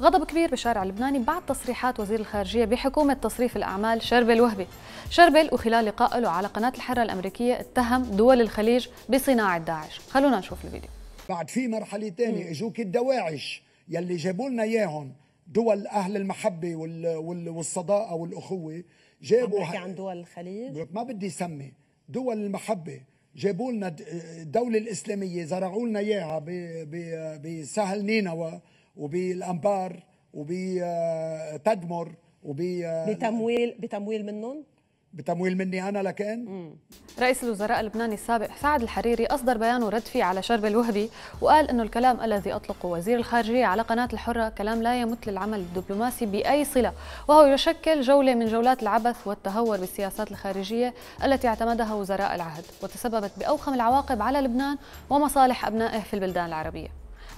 غضب كبير بشارع اللبناني بعد تصريحات وزير الخارجية بحكومة تصريف الأعمال شربل وهبي شربل وخلال لقاء له على قناة الحرة الأمريكية اتهم دول الخليج بصناعة داعش خلونا نشوف الفيديو بعد في مرحلة ثانيه اجوك الدواعش يلي جابوا لنا اياهم دول أهل المحبة والصداقة والأخوة جابوا عم عن دول الخليج ما بدي سمي دول المحبة جابوا لنا الدولة الإسلامية زرعوا لنا إياها بسهل نينوى وبالانبار وبتدمر وب بتمويل بتمويل منهم بتمويل مني انا لكن رئيس الوزراء اللبناني السابق سعد الحريري اصدر بيان رد فيه على شرب الوهبي وقال انه الكلام الذي اطلقه وزير الخارجيه على قناه الحره كلام لا يمت للعمل الدبلوماسي باي صله وهو يشكل جوله من جولات العبث والتهور بالسياسات الخارجيه التي اعتمدها وزراء العهد وتسببت باوخم العواقب على لبنان ومصالح ابنائه في البلدان العربيه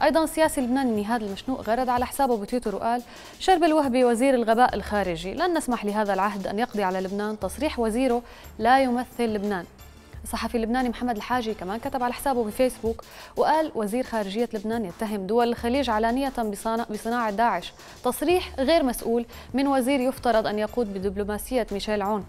أيضا سياسي لبنان نهاد المشنوق غرد على حسابه بتويتر وقال شرب الوهبي وزير الغباء الخارجي لن نسمح لهذا العهد أن يقضي على لبنان تصريح وزيره لا يمثل لبنان الصحفي اللبناني محمد الحاجي كمان كتب على حسابه بفيسبوك وقال وزير خارجية لبنان يتهم دول الخليج علانية بصناعة داعش تصريح غير مسؤول من وزير يفترض أن يقود بدبلوماسية ميشيل عون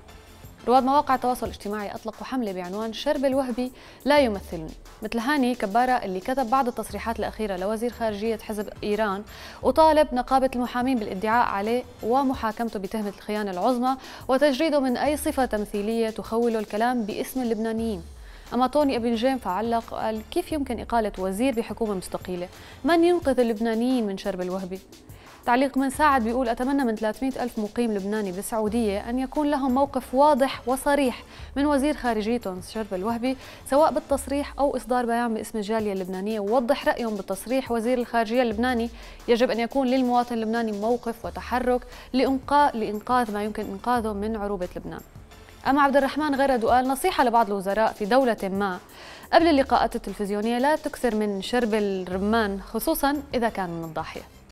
رواد مواقع التواصل الاجتماعي أطلقوا حملة بعنوان شرب الوهبي لا يمثلني مثل هاني كبارة اللي كتب بعض التصريحات الأخيرة لوزير خارجية حزب إيران وطالب نقابة المحامين بالادعاء عليه ومحاكمته بتهمة الخيانة العظمى وتجريده من أي صفة تمثيلية تخوله الكلام باسم اللبنانيين أما طوني ابن جيم فعلق قال كيف يمكن إقالة وزير بحكومة مستقيلة؟ من ينقذ اللبنانيين من شرب الوهبي؟ تعليق من ساعد بيقول أتمنى من 300 ألف مقيم لبناني بالسعودية أن يكون لهم موقف واضح وصريح من وزير خارجية شرب الوهبي سواء بالتصريح أو إصدار بيان باسم الجالية اللبنانية ووضح رأيهم بالتصريح وزير الخارجية اللبناني يجب أن يكون للمواطن اللبناني موقف وتحرك لإنقاذ, لإنقاذ ما يمكن إنقاذه من عروبة لبنان أما عبد الرحمن غرد وقال نصيحة لبعض الوزراء في دولة ما قبل اللقاءات التلفزيونية لا تكثر من شرب الرمان خصوصا إذا كان من الضاحية